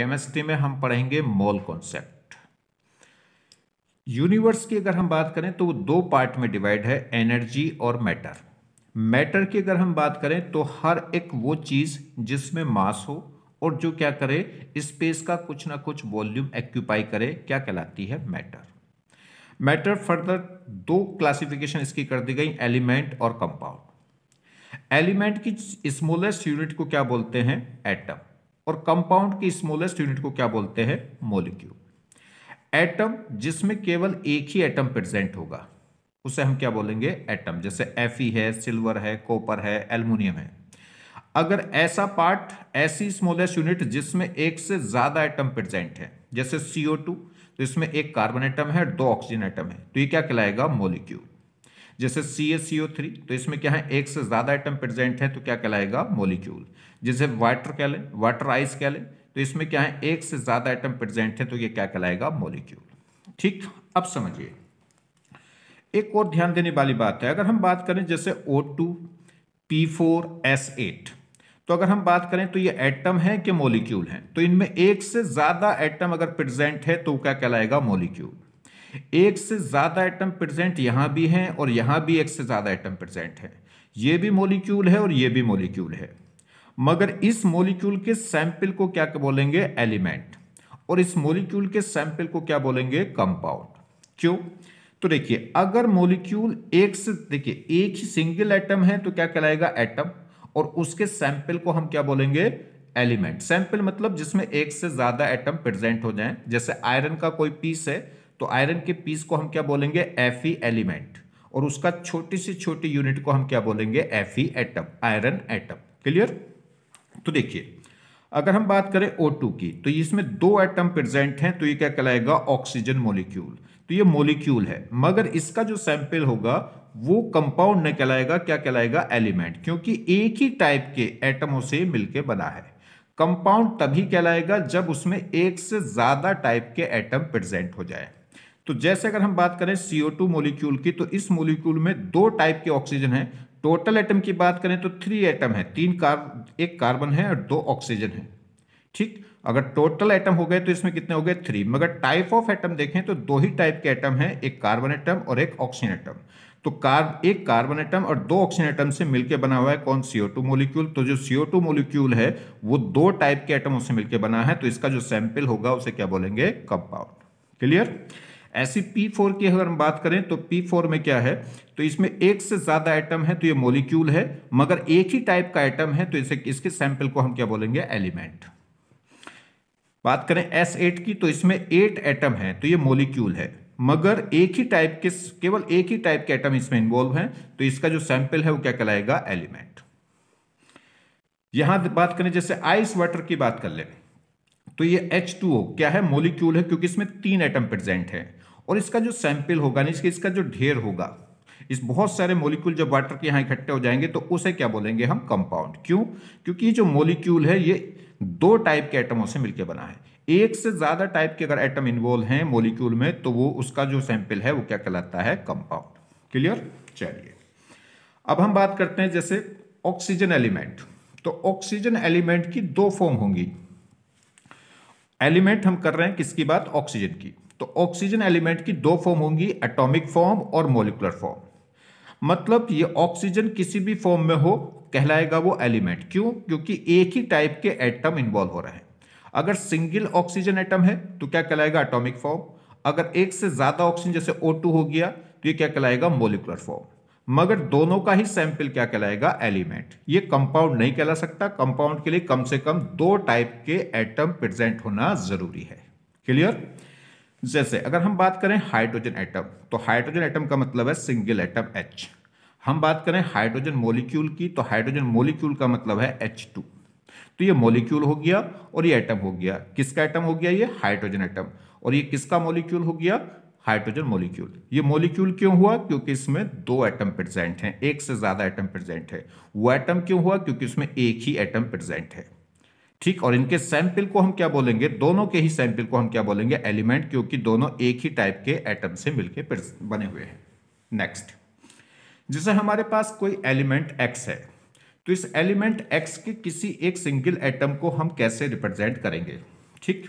Chemistry में हम पढ़ेंगे मोल कॉन्सेप्ट यूनिवर्स की अगर हम बात करें तो वो दो पार्ट में डिवाइड है एनर्जी और मैटर मैटर की अगर हम बात करें तो हर एक वो चीज़ जिसमें मास हो और जो क्या करे स्पेस का कुछ ना कुछ वॉल्यूम एक्यूपाई करे क्या कहलाती है मैटर मैटर फर्दर दो क्लासिफिकेशन इसकी कर दी गई एलिमेंट और कंपाउंड एलिमेंट की स्मोलेस्ट यूनिट को क्या बोलते हैं एटम और कंपाउंड की स्मॉलेस्ट यूनिट को क्या बोलते हैं मोलिक्यूल एटम जिसमें केवल एक ही एटम प्रेजेंट होगा उसे हम क्या बोलेंगे एटम जैसे एफ है सिल्वर है कॉपर है एल्यूमिनियम है अगर ऐसा पार्ट ऐसी स्मॉलेस्ट यूनिट जिसमें एक से ज़्यादा एटम प्रेजेंट है जैसे CO2 तो इसमें एक कार्बन एटम है दो ऑक्सीजन एटम है तो ये क्या कहलाएगा मोलिक्यूल जैसे CaCO3 तो इसमें क्या है एक से ज़्यादा एटम प्रेजेंट है तो क्या कहलाएगा मोलिक्यूल जिसे वाटर कह लें वाटर आइस कह लें तो इसमें क्या है एक से ज़्यादा आइटम प्रेजेंट है तो ये क्या कहलाएगा मोलिक्यूल ठीक अब समझिए एक और ध्यान देने वाली बात है अगर हम बात करें जैसे O two P four S eight तो अगर हम बात करें तो ये एटम है कि मोलिक्यूल हैं तो इनमें एक से ज़्यादा एटम अगर प्रेजेंट है तो क्या कहलाएगा मोलिक्यूल एक से ज़्यादा एटम प्रेजेंट यहाँ भी हैं और यहाँ भी एक से ज़्यादा एटम प्रेजेंट है ये भी मोलिक्यूल है और ये भी मोलिक्यूल है मगर इस मॉलिक्यूल के सैंपल को क्या बोलेंगे एलिमेंट और इस मॉलिक्यूल के सैंपल को क्या बोलेंगे कंपाउंड क्यों तो देखिए अगर मॉलिक्यूल एक से देखिए एक ही सिंगल एटम है तो क्या कहलाएगा एटम और उसके सैंपल को हम क्या बोलेंगे एलिमेंट सैंपल मतलब जिसमें एक से ज्यादा एटम प्रेजेंट हो जाएं जैसे आयरन का कोई पीस है तो आयरन के पीस को हम क्या बोलेंगे एफ एलिमेंट और उसका छोटी से छोटी यूनिट को हम क्या बोलेंगे F atom iron atom clear तो देखिए अगर हम बात करें O2 की तो इसमें दो एटम प्रेजेंट हैं तो ये क्या कहलाएगा ऑक्सीजन मोलिक्यूल तो ये मोलिक्यूल है मगर इसका जो सैंपल होगा वो कंपाउंड नहीं कहलाएगा क्या कहलाएगा एलिमेंट क्योंकि एक ही टाइप के एटमों से मिलकर बना है कंपाउंड तभी कहलाएगा जब उसमें एक से ज़्यादा टाइप के एटम प्रेजेंट हो जाए तो जैसे अगर हम बात करें CO2 मॉलिक्यूल की तो इस मॉलिक्यूल में दो टाइप के ऑक्सीजन हैं टोटल एटम की बात करें तो थ्री एटम है तीन कार्ब एक कार्बन है और दो ऑक्सीजन है ठीक अगर टोटल एटम हो गए तो इसमें कितने हो गए थ्री मगर टाइप ऑफ एटम देखें तो दो ही टाइप के एटम हैं एक कार्बन एटम और एक ऑक्सीजन एटम तो कार्ब एक कार्बन एटम और दो ऑक्सीजन एटम से मिलकर बना हुआ है कौन सीओ टू मोलिक्यूल तो जो सीओ टू मोलिक्यूल है वो दो टाइप के एटमों से मिलकर बना है तो इसका जो सैंपल होगा उसे क्या बोलेंगे कंपाउंड क्लियर ऐसी पी फोर की अगर हम बात करें तो पी फोर में क्या है तो इसमें एक से ज़्यादा आइटम है तो ये मोलिक्यूल है मगर एक ही टाइप का आइटम है तो इसे इसके सैंपल को हम क्या बोलेंगे एलिमेंट बात करें एस एट की तो इसमें एट एटम है तो ये मोलिक्यूल है मगर एक ही टाइप के केवल एक ही टाइप के एटम इसमें इन्वॉल्व हैं तो इसका जो सैंपल है वो क्या कहलाएगा एलिमेंट यहां बात करें जैसे आइस वाटर की बात कर लें तो ये एच टू ओ क्या है मोलिक्यूल है क्योंकि इसमें तीन एटम प्रेजेंट है और इसका जो सैंपल होगा यानी इसका जो ढेर होगा इस बहुत सारे मोलिक्यूल जब वाटर के यहाँ इकट्ठे हो जाएंगे तो उसे क्या बोलेंगे हम कंपाउंड क्यों क्योंकि ये जो मोलिक्यूल है ये दो टाइप के एटमों से मिलकर बना है एक से ज़्यादा टाइप के अगर एटम इन्वॉल्व हैं मोलिक्यूल में तो वो उसका जो सैंपल है वो क्या कहलाता है कंपाउंड क्लियर चलिए अब हम बात करते हैं जैसे ऑक्सीजन एलिमेंट तो ऑक्सीजन एलिमेंट की दो फॉर्म होंगी एलिमेंट हम कर रहे हैं किसकी बात ऑक्सीजन की तो ऑक्सीजन एलिमेंट की दो फॉर्म होंगी एटॉमिक फॉर्म और मोलिकुलर फॉर्म मतलब ये ऑक्सीजन किसी भी फॉर्म में हो कहलाएगा वो एलिमेंट क्यों क्योंकि एक ही टाइप के एटम इन्वॉल्व हो रहे हैं अगर सिंगल ऑक्सीजन एटम है तो क्या कहलाएगा एटॉमिक फॉर्म अगर एक से ज़्यादा ऑक्सीजन जैसे O2 हो गया तो ये क्या कहलाएगा मोलिकुलर फॉर्म मगर दोनों का ही सैंपल क्या कहलाएगा एलिमेंट ये कंपाउंड नहीं कहला सकता कंपाउंड के लिए कम से कम दो टाइप के एटम प्रेजेंट होना जरूरी है क्लियर जैसे अगर हम बात करें हाइड्रोजन एटम तो हाइड्रोजन एटम का मतलब है सिंगल एटम एच हम बात करें हाइड्रोजन मोलिक्यूल की तो हाइड्रोजन मोलिक्यूल का मतलब है एच टू तो ये मोलिक्यूल हो गया और ये एटम हो गया किसका एटम हो गया ये हाइड्रोजन एटम और ये किसका मोलिक्यूल हो गया हाइड्रोजन मॉलिक्यूल ये मॉलिक्यूल क्यों हुआ क्योंकि इसमें दो एटम प्रेजेंट हैं एक से ज़्यादा एटम प्रेजेंट है वो एटम क्यों हुआ क्योंकि इसमें एक ही एटम प्रेजेंट है ठीक और इनके सैंपल को हम क्या बोलेंगे दोनों के ही सैंपल को हम क्या बोलेंगे एलिमेंट क्योंकि दोनों एक ही टाइप के एटम से मिलकर बने हुए हैं नेक्स्ट जैसे हमारे पास कोई एलिमेंट एक्स है तो इस एलिमेंट एक्स के किसी एक सिंगल एटम को हम कैसे रिप्रेजेंट करेंगे ठीक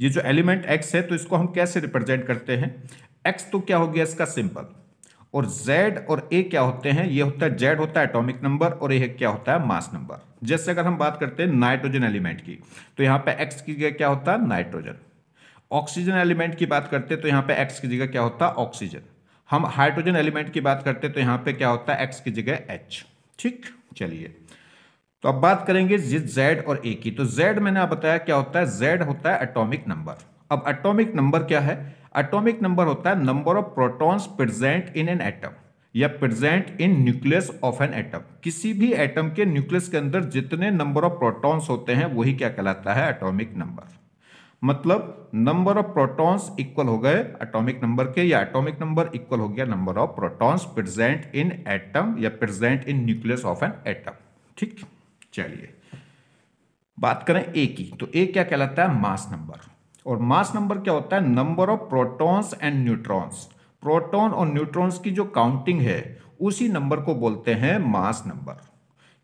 ये जो एलिमेंट एक्स है तो इसको हम कैसे रिप्रेजेंट करते हैं एक्स तो क्या हो गया इसका सिंपल और जेड और ए क्या होते हैं ये होता है जेड होता है एटॉमिक नंबर और यह क्या होता है मास नंबर जैसे अगर हम बात करते हैं नाइट्रोजन एलिमेंट की तो यहां पे एक्स की जगह क्या होता है नाइट्रोजन ऑक्सीजन एलिमेंट की बात करते हैं तो यहां पे एक्स की जगह क्या होता है ऑक्सीजन हम हाइड्रोजन एलिमेंट की बात करते हैं तो यहां पे क्या होता है एक्स की जगह एच ठीक चलिए तो अब बात करेंगे जिस जेड और ए की तो जेड मैंने आप बताया क्या होता है जेड होता है एटॉमिक नंबर अब एटॉमिक नंबर क्या है एटॉमिक नंबर होता है number of protons present in an atom या present in nucleus of an atom किसी भी एटम के न्यूक्लियस के अंदर जितने नंबर ऑफ प्रोटॉन्स होते हैं वही क्या कहलाता है एटॉमिक नंबर मतलब नंबर ऑफ प्रोटॉन्स इक्वल हो गए एटॉमिक नंबर के या एटॉमिक नंबर इक्वल हो गया number of protons present in atom या present in nucleus of an atom ठीक चलिए बात करें ए की तो ए क्या कहलाता है मास नंबर और मास नंबर क्या होता है number of protons and neutrons proton और न्यूट्रॉन्स की जो काउंटिंग है उसी नंबर को बोलते हैं मास नंबर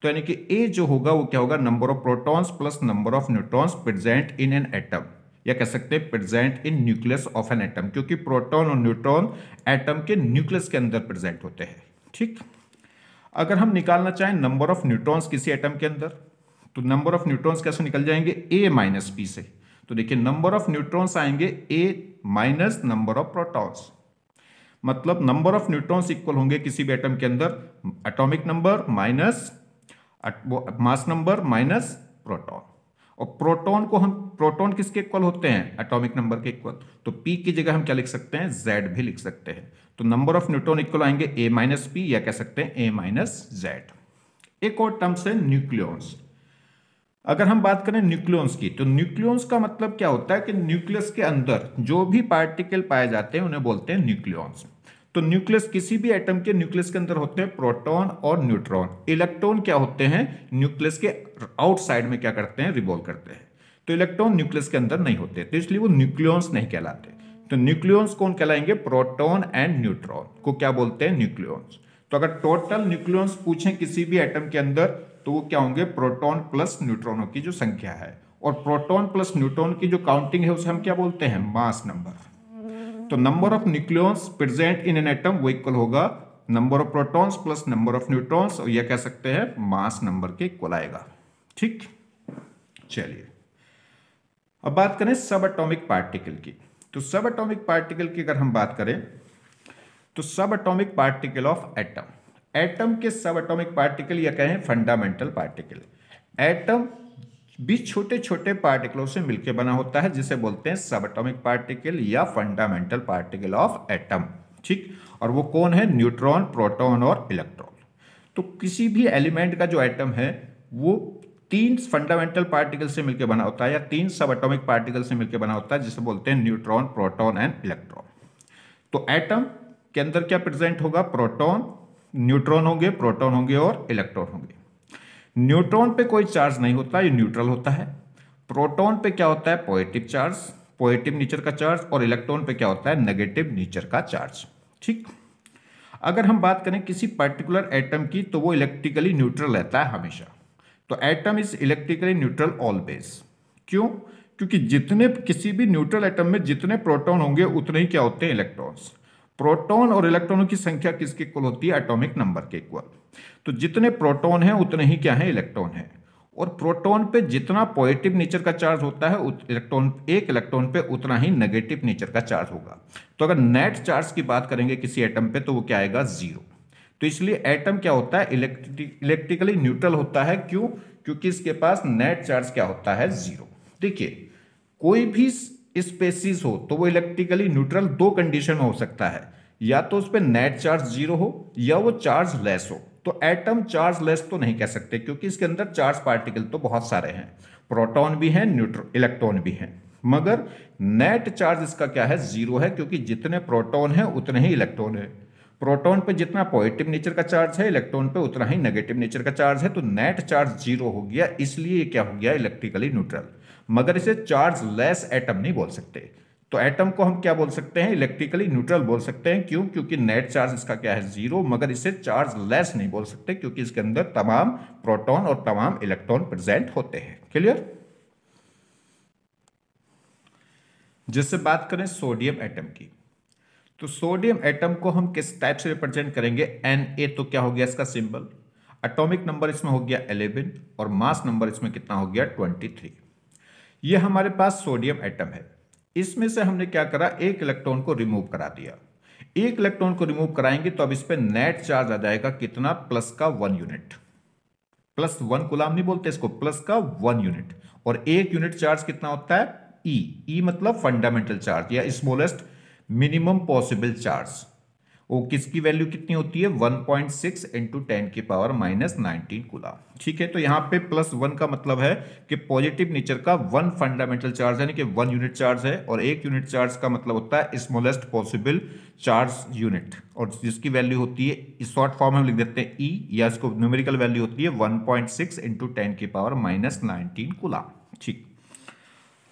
तो यानी कि ए जो होगा वो क्या होगा number of protons plus number of neutrons present in an atom या कह सकते हैं present in nucleus of an atom क्योंकि प्रोटॉन और न्यूट्रॉन एटम के न्यूक्लियस के अंदर प्रेजेंट होते हैं ठीक अगर हम निकालना चाहें नंबर ऑफ न्यूट्रॉन्स किसी एटम के अंदर तो नंबर ऑफ न्यूट्रॉन्स कैसे निकल जाएंगे ए माइनस पी से तो देखिए नंबर ऑफ न्यूट्रॉन्स आएंगे A minus number of protons मतलब नंबर ऑफ न्यूट्रॉन्स इक्वल होंगे किसी भी एटम के अंदर atomic number minus mass number minus proton और प्रोटॉन को हम प्रोटॉन किसके इक्वल होते हैं एटॉमिक नंबर के इक्वल तो पी की जगह हम क्या लिख सकते हैं जेड भी लिख सकते हैं तो नंबर ऑफ न्यूट्रॉन इक्वल आएंगे ए माइनस पी या कह सकते हैं ए माइनस जेड एक और टर्म्स है न्यूक्लियंस अगर हम बात करें न्यूक्लियंस की तो न्यूक्लियंस का मतलब क्या होता है कि न्यूक्लियस के अंदर जो भी पार्टिकल पाए जाते हैं उन्हें बोलते हैं न्यूक्लियंस तो न्यूक्लियस किसी भी एटम के न्यूक्लियस के अंदर होते हैं प्रोटॉन और न्यूट्रॉन इलेक्ट्रॉन क्या होते हैं न्यूक्लियस के आउटसाइड में क्या करते हैं रिवॉल्व करते हैं तो इलेक्ट्रॉन न्यूक्लियस के अंदर नहीं होते तो इसलिए वो न्यूक्लियॉन्स नहीं कहलाते तो न्यूक्लियॉन्स कौन कहलाएंगे प्रोटॉन एंड न्यूट्रॉन को क्या बोलते हैं न्यूक्लियंस तो अगर टोटल न्यूक्लियंस पूछे किसी भी एटम के अंदर तो वो क्या होंगे प्रोटॉन प्लस न्यूट्रॉनों की जो संख्या है और प्रोटॉन प्लस न्यूट्रॉन की जो काउंटिंग है उसे हम क्या बोलते हैं मास नंबर तो number of nucleons present in an atom वो इक्वल होगा number of protons plus number of neutrons और यह कह सकते हैं मास नंबर के इक्वल आएगा ठीक चलिए अब बात करें सब एटॉमिक पार्टिकल की तो सब एटॉमिक पार्टिकल की अगर हम बात करें तो sub atomic particle of atom atom के सब एटॉमिक पार्टिकल या कहें फंडामेंटल पार्टिकल एटम बीच छोटे छोटे पार्टिकलों से मिलकर बना होता है जिसे बोलते हैं सब एटॉमिक पार्टिकल या फंडामेंटल पार्टिकल ऑफ एटम ठीक और वो कौन है न्यूट्रॉन प्रोटॉन और इलेक्ट्रॉन तो किसी भी एलिमेंट का जो एटम है वो तीन फंडामेंटल पार्टिकल से मिलकर बना होता है या तीन सब एटॉमिक पार्टिकल से मिलकर बना होता है जिसे बोलते हैं न्यूट्रॉन प्रोटॉन एंड इलेक्ट्रॉन तो एटम के अंदर क्या प्रेजेंट होगा प्रोटॉन न्यूट्रॉन होंगे प्रोटॉन होंगे और इलेक्ट्रॉन होंगे न्यूट्रॉन पे कोई चार्ज नहीं होता ये न्यूट्रल होता है प्रोटॉन पे क्या होता है पॉजिटिव चार्ज पॉजिटिव नेचर का चार्ज और इलेक्ट्रॉन पे क्या होता है नेगेटिव नेचर का चार्ज ठीक अगर हम बात करें किसी पर्टिकुलर एटम की तो वो इलेक्ट्रिकली न्यूट्रल रहता है हमेशा तो atom is electrically neutral always क्यों क्योंकि जितने किसी भी न्यूट्रल एटम में जितने प्रोटॉन होंगे उतने ही क्या होते हैं इलेक्ट्रॉन्स प्रोटॉन और इलेक्ट्रॉनों की संख्या किसके इक्वल होती है एटॉमिक नंबर के इक्वल तो जितने प्रोटॉन हैं उतने ही क्या हैं इलेक्ट्रॉन हैं और प्रोटॉन पे जितना पॉजिटिव नेचर का चार्ज होता है इलेक्ट्रॉन एक इलेक्ट्रॉन पे उतना ही नेगेटिव नेचर का चार्ज होगा तो अगर नेट चार्ज की बात करेंगे किसी एटम पे तो वो क्या आएगा जीरो तो इसलिए एटम क्या होता है इलेक्ट्रिकली न्यूट्रल होता है क्यों क्योंकि इसके पास नेट चार्ज क्या होता है जीरो देखिए कोई भी स्पेसिस हो तो वो इलेक्ट्रिकली न्यूट्रल दो कंडीशन हो सकता है या तो उस पर नेट चार्ज जीरो हो या वो चार्ज लेस हो तो एटम चार्ज लेस तो नहीं कह सकते क्योंकि इसके अंदर चार्ज पार्टिकल तो बहुत सारे हैं प्रोटॉन भी हैं न्यूट्रो इलेक्ट्रॉन भी हैं मगर नेट चार्ज इसका क्या है जीरो है क्योंकि जितने प्रोटॉन हैं उतने ही इलेक्ट्रॉन है प्रोटॉन पे जितना पॉजिटिव नेचर का चार्ज है इलेक्ट्रॉन पे उतना ही नेगेटिव नेचर का चार्ज है तो नेट चार्ज जीरो हो गया इसलिए क्या हो गया इलेक्ट्रिकली न्यूट्रल मगर इसे चार्ज लेस एटम नहीं बोल सकते तो एटम को हम क्या बोल सकते हैं इलेक्ट्रिकली न्यूट्रल बोल सकते हैं क्यों क्योंकि नेट चार्ज इसका क्या है जीरो मगर इसे चार्ज लेस नहीं बोल सकते क्योंकि इसके अंदर तमाम प्रोटॉन और तमाम इलेक्ट्रॉन प्रेजेंट होते हैं क्लियर जिससे बात करें सोडियम एटम की तो सोडियम एटम को हम किस टाइप से रिप्रेजेंट करेंगे एन ए तो क्या हो गया इसका सिंबल एटॉमिक नंबर इसमें हो गया 11 और मास नंबर इसमें कितना हो गया 23 ये हमारे पास सोडियम एटम है इसमें से हमने क्या करा एक इलेक्ट्रॉन को रिमूव करा दिया एक इलेक्ट्रॉन को रिमूव कराएंगे तो अब इस पर नेट चार्ज आ जाएगा कितना प्लस का one unit plus one coulomb नहीं बोलते इसको प्लस का वन यूनिट और एक यूनिट चार्ज कितना होता है ई e. ई e मतलब फंडामेंटल चार्ज या स्मोलेस्ट मिनिमम पॉसिबल चार्ज वो किसकी वैल्यू कितनी होती है 1.6 पॉइंट सिक्स इंटू टेन की पावर माइनस नाइनटीन कुला ठीक है तो यहाँ पे प्लस वन का मतलब है कि पॉजिटिव नेचर का वन फंडामेंटल चार्ज यानी कि वन यूनिट चार्ज है और एक यूनिट चार्ज का मतलब होता है स्मॉलेस्ट पॉसिबल चार्ज यूनिट और जिसकी वैल्यू होती है इस शॉर्ट फॉर्म हम लिख देते हैं ई e, या इसको न्यूमेरिकल वैल्यू होती है one point six into ten की पावर माइनस नाइनटीन कुला ठीक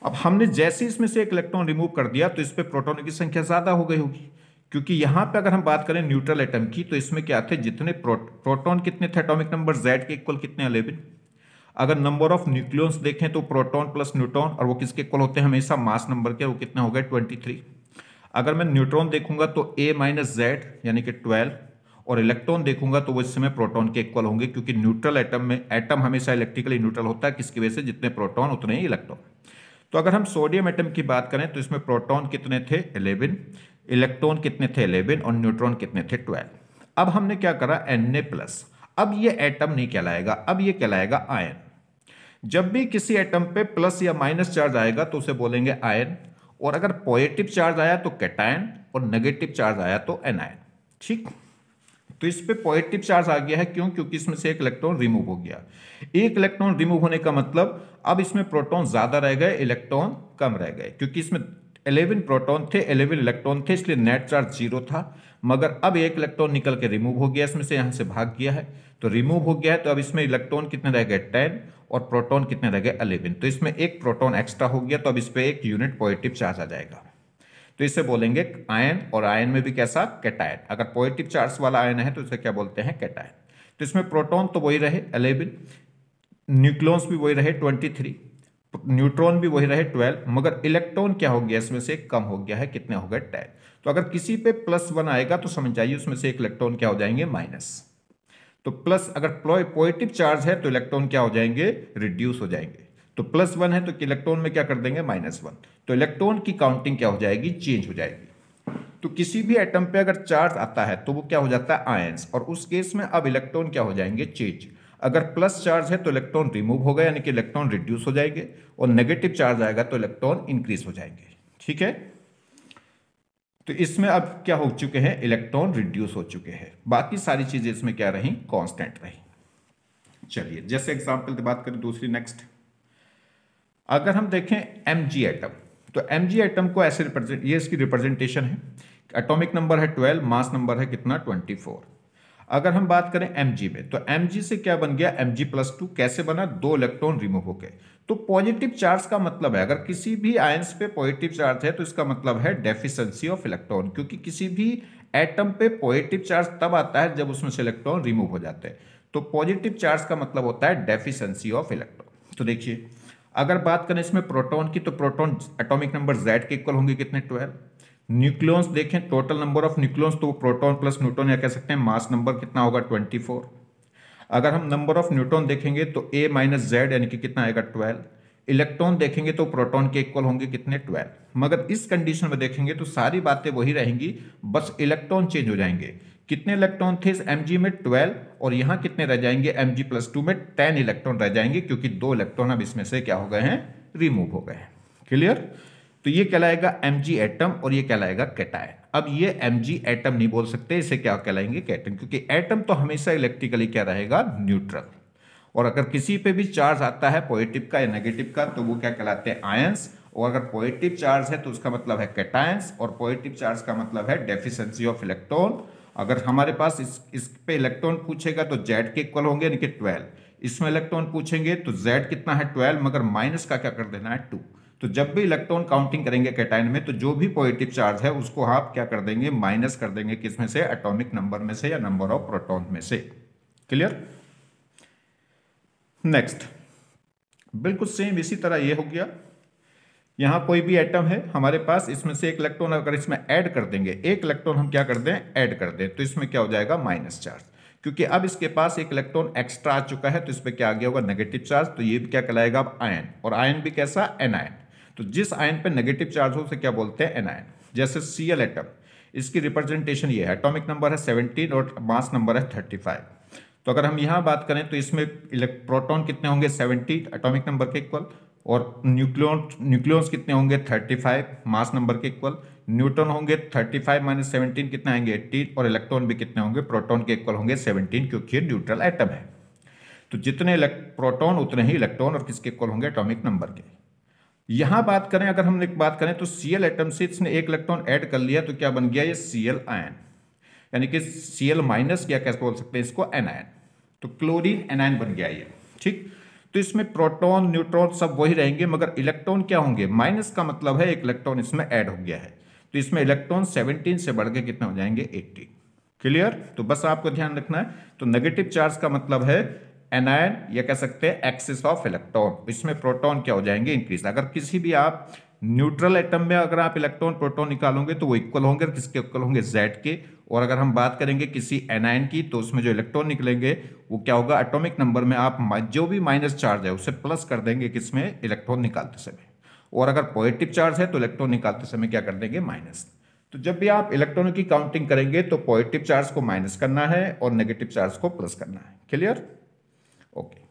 अब हमने जैसे इसमें से एक इलेक्ट्रॉन रिमूव कर दिया तो इस पर प्रोटोनों की संख्या ज़्यादा हो गई होगी क्योंकि यहाँ पे अगर हम बात करें न्यूट्रल एटम की तो इसमें क्या थे जितने प्रोटॉन कितने थे एटॉमिक नंबर जेड के इक्वल कितने अलेवन अगर नंबर ऑफ न्यूक्लियंस देखें तो प्रोटॉन प्लस न्यूट्रॉन और वो किसके इक्वल होते हैं हमेशा मास नंबर के वो कितने हो गए ट्वेंटी थ्री अगर मैं न्यूट्रॉन देखूंगा तो ए माइनस जेड यानी कि ट्वेल्व और इलेक्ट्रॉन देखूंगा तो वो इस समय प्रोटॉन के इक्वल होंगे क्योंकि न्यूट्रल एटम में एटम हमेशा इलेक्ट्रिकली न्यूट्रल होता है किसकी वजह से जितने प्रोटॉन उतने ही इलेक्ट्रॉन तो अगर हम सोडियम एटम की बात करें तो इसमें प्रोटॉन कितने थे 11 इलेक्ट्रॉन कितने थे इलेवन और न्यूट्रॉन कितने थे ट्वेल्व अब हमने क्या करा एन ए प्लस अब ये एटम नहीं कहलाएगा अब ये कहलाएगा आयन जब भी किसी एटम पे प्लस या माइनस चार्ज आएगा तो उसे बोलेंगे आयन और अगर पॉजिटिव चार्ज आया तो कैटायन और नेगेटिव चार्ज आया तो एन ठीक तो इस पर पॉजिटिव चार्ज आ गया है क्यों क्योंकि इसमें से एक इलेक्ट्रॉन रिमूव हो गया एक इलेक्ट्रॉन रिमूव होने का मतलब अब इसमें प्रोटॉन ज़्यादा रह गए इलेक्ट्रॉन कम रह गए क्योंकि इसमें एलेवन प्रोटोन थे इलेवन इलेक्ट्रॉन थे इसलिए नेट चार्ज जीरो था मगर अब एक इलेक्ट्रॉन निकल के रिमूव हो गया इसमें से यहाँ से भाग गया है तो रिमूव हो गया है तो अब इसमें इलेक्ट्रॉन कितने रह गए टेन और प्रोटोन कितने रह गए अलेवन तो इसमें एक प्रोटोन एक्स्ट्रा हो गया तो अब इस पर एक यूनिट पॉजिटिव चार्ज आ जाएगा तो इसे बोलेंगे आयन और आयन में भी कैसा कैटायन अगर पॉजिटिव चार्ज वाला आयन है तो इसे क्या बोलते हैं कैटायन तो इसमें प्रोटॉन तो वही रहे अलेवन न्यूक्लोन्स भी वही रहे ट्वेंटी थ्री न्यूट्रॉन भी वही रहे ट्वेल्व मगर इलेक्ट्रॉन क्या हो गया इसमें से कम हो गया है कितने हो गए टेन तो अगर किसी पे प्लस वन आएगा तो समझ जाइए उसमें से एक इलेक्ट्रॉन क्या हो जाएंगे माइनस तो प्लस अगर पॉजिटिव चार्ज है तो इलेक्ट्रॉन क्या हो जाएंगे रिड्यूस हो जाएंगे तो प्लस वन है तो इलेक्ट्रॉन में क्या कर देंगे माइनस वन तो इलेक्ट्रॉन की काउंटिंग क्या हो जाएगी चेंज हो जाएगी तो किसी भी एटम पे अगर चार्ज आता है तो वो क्या हो जाता है आयंस और उस केस में अब इलेक्ट्रॉन क्या हो जाएंगे चेंज अगर प्लस चार्ज है तो इलेक्ट्रॉन रिमूव होगा यानी कि इलेक्ट्रॉन रिड्यूस हो जाएंगे और नेगेटिव चार्ज आएगा तो इलेक्ट्रॉन इंक्रीज हो जाएंगे ठीक है तो इसमें अब क्या हो चुके हैं इलेक्ट्रॉन रिड्यूस हो चुके हैं बाकी सारी चीज़ें इसमें क्या रही कॉन्स्टेंट रही चलिए जैसे एग्जाम्पल की बात करें दूसरी नेक्स्ट अगर हम देखें एम जी तो एम जी को ऐसे रिप्रेजेंट ये इसकी रिप्रेजेंटेशन है एटॉमिक नंबर है ट्वेल्व मास नंबर है कितना ट्वेंटी फोर अगर हम बात करें एम में तो एम से क्या बन गया एम जी प्लस टू कैसे बना दो इलेक्ट्रॉन रिमूव गए तो पॉजिटिव चार्ज का मतलब है अगर किसी भी आयंस पे पॉजिटिव चार्ज है तो इसका मतलब है डेफिशंसी ऑफ इलेक्ट्रॉन क्योंकि किसी भी एटम पे पॉजिटिव चार्ज तब आता है जब उसमें से इलेक्ट्रॉन रिमूव हो जाते हैं तो पॉजिटिव चार्ज का मतलब होता है डेफिशंसी ऑफ इलेक्ट्रॉन तो देखिए अगर बात करें इसमें प्रोटोन की तो प्रोटोन एटोमिक नंबर जेड के इक्वल होंगे कितने ट्वेल्व न्यूक्लियंस देखें टोटल नंबर ऑफ न्यूक्लियंस तो प्रोटॉन प्लस न्यूट्रॉन या कह सकते हैं मास नंबर कितना होगा ट्वेंटी फोर अगर हम नंबर ऑफ न्यूट्रॉन देखेंगे तो ए माइनस जेड यानी कि कितना आएगा ट्वेल्व इलेक्ट्रॉन देखेंगे तो प्रोटॉन के इक्वल होंगे कितने ट्वेल्व मगर इस कंडीशन में देखेंगे तो सारी बातें वही रहेंगी बस इलेक्ट्रॉन चेंज हो जाएंगे कितने इलेक्ट्रॉन थे इस एम में ट्वेल्व और यहाँ कितने रह जाएंगे एम जी प्लस टू में टेन इलेक्ट्रॉन रह जाएंगे क्योंकि दो इलेक्ट्रॉन अब इसमें से क्या हो गए हैं रिमूव हो गए हैं क्लियर तो ये कहलाएगा एम जी एटम और ये कहलाएगा कैटायन अब ये एम जी एटम नहीं बोल सकते इसे क्या कहलाएंगे कैटन क्योंकि एटम तो हमेशा इलेक्ट्रिकली क्या रहेगा न्यूट्रल और अगर किसी पे भी चार्ज आता है पॉजिटिव का या नेगेटिव का तो वो क्या कहलाते हैं आयंस और अगर पॉजिटिव चार्ज है तो उसका मतलब है कैटायंस और पॉजिटिव चार्ज का मतलब है डेफिशिएंसी ऑफ इलेक्ट्रॉन अगर हमारे पास इस इस पे इलेक्ट्रॉन पूछेगा तो जेड के इक्वल होंगे यानी कि ट्वेल्व इसमें इलेक्ट्रॉन पूछेंगे तो जेड कितना है ट्वेल्व मगर माइनस का क्या कर देना है टू तो जब भी इलेक्ट्रॉन काउंटिंग करेंगे कैटाइन में तो जो भी पॉजिटिव चार्ज है उसको आप क्या कर देंगे माइनस कर देंगे किसमें से एटॉमिक नंबर में से या नंबर ऑफ प्रोटॉन में से क्लियर नेक्स्ट बिल्कुल सेम इसी तरह ये हो गया यहां कोई भी एटम है हमारे पास इसमें से एक इलेक्ट्रॉन अगर इसमें ऐड कर देंगे एक इलेक्ट्रॉन हम क्या कर दें ऐड कर दें तो इसमें क्या हो जाएगा माइनस चार्ज क्योंकि अब इसके पास एक इलेक्ट्रॉन एक्स्ट्रा आ चुका है तो इसमें क्या आ गया होगा नेगेटिव चार्ज तो ये भी क्या कहलाएगा अब आयन और आयन भी कैसा एनआईन तो जिस आयन पे नेगेटिव चार्ज हो उसे क्या बोलते हैं एनआईन जैसे सी एल एटम इसकी रिप्रेजेंटेशन ये है एटॉमिक नंबर है सेवनटीन और मास नंबर है थर्टी फाइव तो अगर हम यहाँ बात करें तो इसमें प्रोटॉन कितने होंगे सेवेंटी एटॉमिक नंबर के इक्वल और न्यूक्लियोन न्यूक्लियोन्स कितने होंगे थर्टी फाइव मास नंबर के इक्वल न्यूट्रॉन होंगे थर्टी फाइव माइनस सेवनटीन कितने आएंगे एट्टीन और इलेक्ट्रॉन भी कितने होंगे प्रोटोन के इक्वल होंगे सेवनटीन क्योंकि न्यूट्रल एटम है तो जितने प्रोटोन उतने ही इलेक्ट्रॉन और किसके इक्वल होंगे एटोमिक नंबर के यहां बात करें अगर हम बात करें तो सीएल एटम से इसने एक इलेक्ट्रॉन ऐड कर लिया तो क्या बन गया ये सीएल आयन यानी कि सीएल माइनस क्या कैसे बोल सकते हैं इसको एनायन तो क्लोरीन एनायन बन गया ये ठीक तो इसमें प्रोटॉन न्यूट्रॉन सब वही रहेंगे मगर इलेक्ट्रॉन क्या होंगे माइनस का मतलब है एक इलेक्ट्रॉन इसमें ऐड हो गया है तो इसमें इलेक्ट्रॉन 17 से बढ़ के कितने हो जाएंगे 18 क्लियर तो बस आपको ध्यान रखना है तो नेगेटिव चार्ज का मतलब है एनायन या कह सकते हैं एक्सिस ऑफ इलेक्ट्रॉन इसमें प्रोटॉन क्या हो जाएंगे इंक्रीज अगर किसी भी आप न्यूट्रल एटम में अगर आप इलेक्ट्रॉन प्रोटॉन निकालोगे तो वो इक्वल होंगे किसके इक्वल होंगे जेड के और अगर हम बात करेंगे किसी एनायन की तो उसमें जो इलेक्ट्रॉन निकलेंगे वो क्या होगा एटॉमिक नंबर में आप जो भी माइनस चार्ज है उसे प्लस कर देंगे किसमें इलेक्ट्रॉन निकालते समय और अगर पॉजिटिव चार्ज है तो इलेक्ट्रॉन निकालते समय क्या कर देंगे माइनस तो जब भी आप इलेक्ट्रॉन की काउंटिंग करेंगे तो पॉजिटिव चार्ज को माइनस करना है और नेगेटिव चार्ज को प्लस करना है क्लियर Okay.